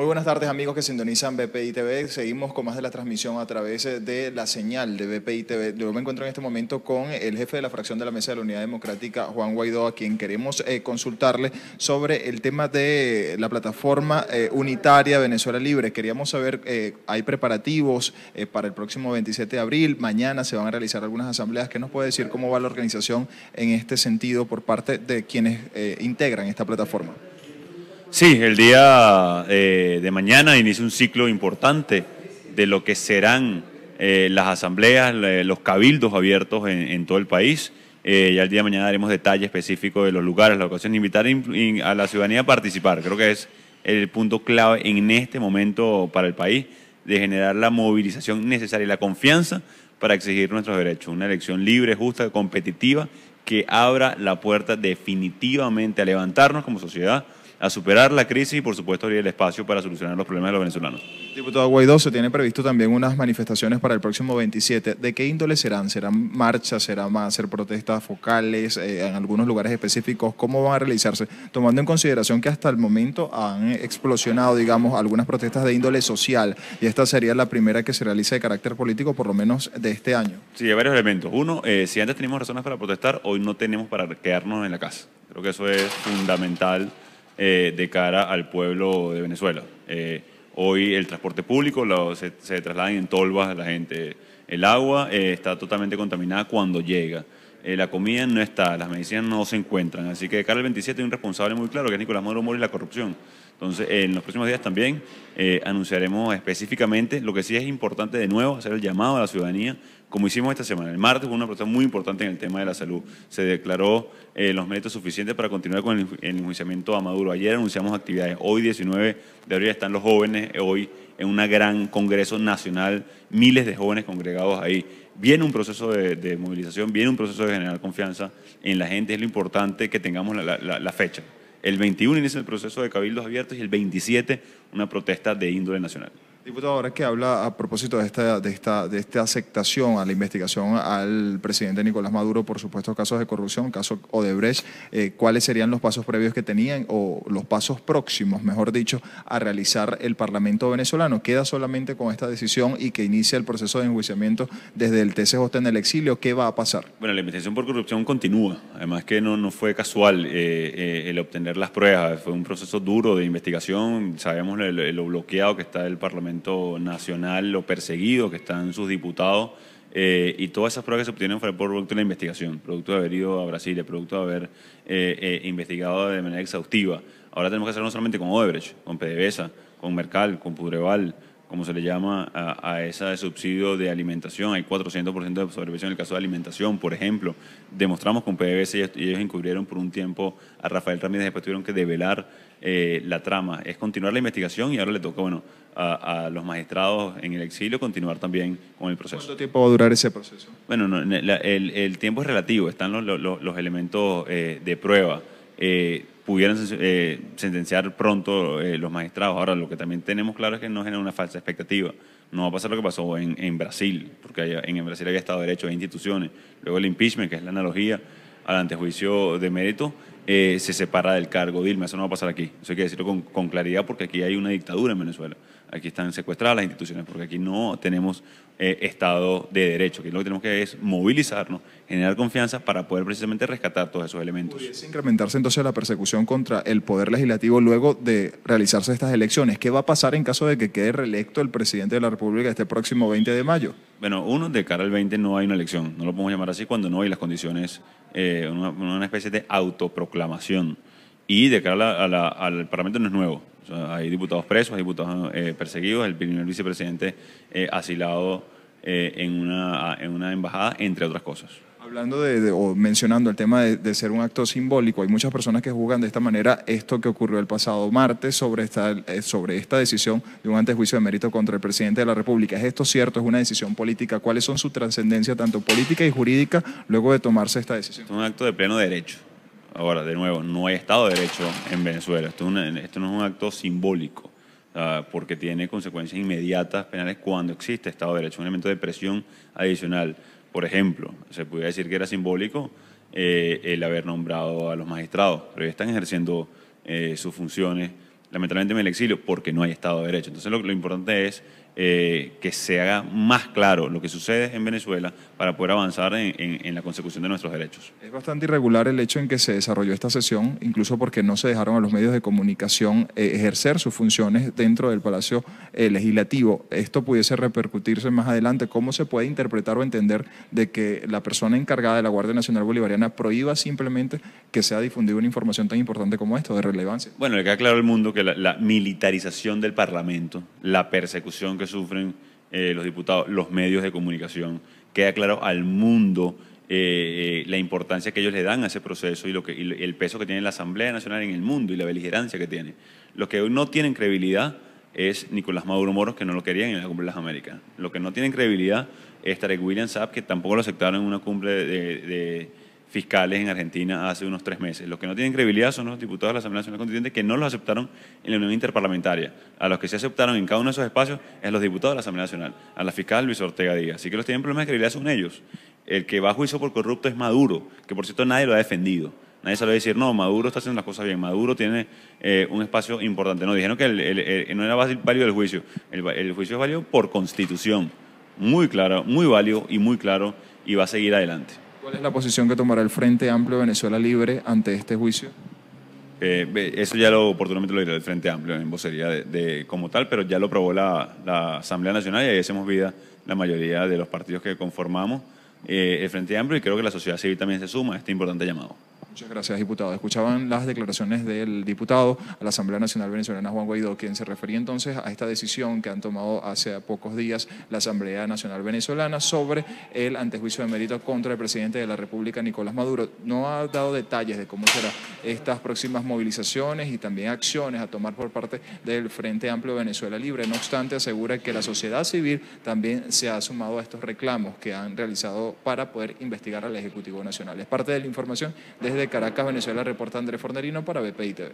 Muy buenas tardes amigos que sintonizan BPI TV. Seguimos con más de la transmisión a través de la señal de BPI TV. Yo me encuentro en este momento con el jefe de la fracción de la Mesa de la Unidad Democrática, Juan Guaidó, a quien queremos eh, consultarle sobre el tema de la plataforma eh, unitaria Venezuela Libre. Queríamos saber, eh, hay preparativos para el próximo 27 de abril, mañana se van a realizar algunas asambleas. ¿Qué nos puede decir cómo va la organización en este sentido por parte de quienes integran esta plataforma? Sí, el día eh, de mañana inicia un ciclo importante de lo que serán eh, las asambleas, los cabildos abiertos en, todo el país. Eh, ya el día de mañana daremos detalle específico de los lugares, la ocasión, de invitar a la ciudadanía a participar. Creo que es el punto clave en este momento para el país de generar la movilización necesaria y la confianza para exigir nuestros derechos. Una elección libre, justa, competitiva, que abra la puerta definitivamente a levantarnos como sociedad a superar la crisis y, por supuesto, abrir el espacio para solucionar los problemas de los venezolanos. Diputado Guaidó, se tiene previsto también unas manifestaciones para el próximo 27. ¿De qué índole serán? ¿Serán marchas? serán más ser protestas focales eh, en algunos lugares específicos? ¿Cómo van a realizarse? Tomando en consideración que hasta el momento han explosionado, digamos, algunas protestas de índole social y esta sería la primera que se realice de carácter político, por lo menos de este año. Sí, hay varios elementos. Uno, eh, si antes teníamos razones para protestar, hoy no tenemos para quedarnos en la casa. Creo que eso es fundamental eh, de cara al pueblo de Venezuela. Eh, hoy el transporte público se, traslada en tolvas a la gente. El agua eh, está totalmente contaminada cuando llega. Eh, la comida no está, las medicinas no se encuentran. Así que de cara al 27 hay un responsable muy claro, que es Nicolás Maduro Moro y la corrupción. Entonces, eh, en los próximos días también eh, anunciaremos específicamente lo que sí es importante de nuevo, hacer el llamado a la ciudadanía, como hicimos esta semana. El martes fue una protesta muy importante en el tema de la salud. Se declaró los méritos suficientes para continuar con el, el enjuiciamiento a Maduro. Ayer anunciamos actividades. Hoy, 19 de abril, están los jóvenes. Hoy en un gran congreso nacional, miles de jóvenes congregados ahí. Viene un proceso de, movilización, viene un proceso de generar confianza en la gente, es lo importante que tengamos la, la fecha. El 21 inicia el proceso de cabildos abiertos y el 27 una protesta de índole nacional. Diputado, ahora que habla a propósito de esta, de, esta, de esta aceptación a la investigación al presidente Nicolás Maduro por supuestos casos de corrupción, caso Odebrecht, eh, ¿cuáles serían los pasos previos que tenían o los pasos próximos, mejor dicho, a realizar el Parlamento venezolano? ¿Queda solamente con esta decisión y que inicia el proceso de enjuiciamiento desde el TCJ en el exilio? ¿Qué va a pasar? Bueno, la investigación por corrupción continúa. Además que no, no fue casual eh, eh, el obtener las pruebas. Fue un proceso duro de investigación. Sabemos lo bloqueado que está el Parlamento Nacional, lo perseguido que están sus diputados. Eh, y todas esas pruebas que se obtienen fueron producto de la investigación, producto de haber ido a Brasil, producto de haber eh, eh, investigado de manera exhaustiva. Ahora tenemos que hacerlo no solamente con Odebrecht, con PDVSA, con Mercal, con Pudreval, como se le llama a, esa de subsidio de alimentación. Hay 400% de absorción en el caso de alimentación, por ejemplo. Demostramos con PBS y, ellos encubrieron por un tiempo a Rafael Ramírez, después tuvieron que develar eh, la trama. Es continuar la investigación y ahora le toca bueno, a, los magistrados en el exilio continuar también con el proceso. ¿Cuánto tiempo va a durar ese proceso? Bueno, el, tiempo es relativo, están los, elementos eh, de prueba. Eh, pudieran eh, sentenciar pronto eh, los magistrados. Ahora, lo que también tenemos claro es que no genera una falsa expectativa. No va a pasar lo que pasó en, Brasil, porque en Brasil había Estado de Derecho, de instituciones. Luego el impeachment, que es la analogía al antejuicio de mérito, eh, se separa del cargo. Dilma, eso no va a pasar aquí. Eso hay que decirlo con claridad porque aquí hay una dictadura en Venezuela aquí están secuestradas las instituciones, porque aquí no tenemos eh, Estado de Derecho. Aquí lo que tenemos que es movilizarnos, generar confianza para poder precisamente rescatar todos esos elementos. ¿Pudiese incrementarse entonces la persecución contra el Poder Legislativo luego de realizarse estas elecciones? ¿Qué va a pasar en caso de que quede reelecto el presidente de la República este próximo 20 de mayo? Bueno, uno, de cara al 20 no hay una elección, no lo podemos llamar así cuando no hay las condiciones, eh, una especie de autoproclamación y de cara al Parlamento no es nuevo. hay diputados presos, hay diputados eh, perseguidos, el primer vicepresidente eh, asilado eh, en, una, en una embajada, entre otras cosas. Hablando de, o mencionando el tema de, ser un acto simbólico, hay muchas personas que juzgan de esta manera esto que ocurrió el pasado martes sobre esta, sobre esta decisión de un antejuicio de mérito contra el presidente de la República. ¿Es esto cierto? ¿Es una decisión política? ¿Cuáles son su trascendencia tanto política y jurídica luego de tomarse esta decisión? Es un acto de pleno derecho. Ahora, de nuevo, no hay Estado de Derecho en Venezuela. Esto, no es un acto simbólico, ah, porque tiene consecuencias inmediatas penales cuando existe Estado de Derecho, un elemento de presión adicional. Por ejemplo, se pudiera decir que era simbólico eh, el haber nombrado a los magistrados, pero ya están ejerciendo eh, sus funciones lamentablemente en el exilio porque no hay Estado de Derecho. Entonces lo importante es eh, que se haga más claro lo que sucede en Venezuela para poder avanzar en, la consecución de nuestros derechos. Es bastante irregular el hecho en que se desarrolló esta sesión, incluso porque no se dejaron a los medios de comunicación eh, ejercer sus funciones dentro del Palacio eh, Legislativo. Esto pudiese repercutirse más adelante. ¿Cómo se puede interpretar o entender de que la persona encargada de la Guardia Nacional Bolivariana prohíba simplemente que sea difundida una información tan importante como esta, de relevancia? Bueno, le queda claro al mundo que la, la militarización del Parlamento, la persecución que sufren eh, los diputados, los medios de comunicación. Queda claro al mundo eh, eh, la importancia que ellos le dan a ese proceso y, lo que, el peso que tiene la Asamblea Nacional en el mundo y la beligerancia que tiene. Los que hoy no tienen credibilidad es Nicolás Maduro Moros, que no lo querían en la Cumbre de las Américas. Los que no tienen credibilidad es Tarek William Saab, que tampoco lo aceptaron en una cumbre de fiscales en Argentina hace unos tres meses. Los que no tienen credibilidad son los diputados de la Asamblea Nacional Constituyente que no los aceptaron en la Unión Interparlamentaria. A los que se aceptaron en cada uno de esos espacios es los diputados de la Asamblea Nacional, a la fiscal Luis Ortega Díaz. Así que los que tienen problemas de credibilidad son ellos. El que va a juicio por corrupto es Maduro, que por cierto nadie lo ha defendido. Nadie salió a decir, no, Maduro está haciendo las cosas bien, Maduro tiene eh, un espacio importante. No, dijeron que no era válido el juicio. El, juicio es válido por constitución. Muy claro, muy válido y muy claro, y va a seguir adelante. ¿Cuál es la posición que tomará el Frente Amplio de Venezuela Libre ante este juicio? Eh, eso ya lo oportunamente lo dirá el Frente Amplio en vocería de, como tal, pero ya lo aprobó la, Asamblea Nacional y ahí hacemos vida la mayoría de los partidos que conformamos eh, el Frente Amplio y creo que la sociedad civil también se suma a este importante llamado. Muchas gracias, diputado. Escuchaban las declaraciones del diputado a la Asamblea Nacional Venezolana Juan Guaidó, quien se refería entonces a esta decisión que han tomado hace pocos días la Asamblea Nacional Venezolana sobre el antejuicio de mérito contra el presidente de la República, Nicolás Maduro. No ha dado detalles de cómo serán estas próximas movilizaciones y también acciones a tomar por parte del Frente Amplio Venezuela Libre. No obstante, asegura que la sociedad civil también se ha sumado a estos reclamos que han realizado para poder investigar al Ejecutivo Nacional. Es parte de la información desde Caracas, Venezuela, reporta Andrés Fornerino para BPI TV.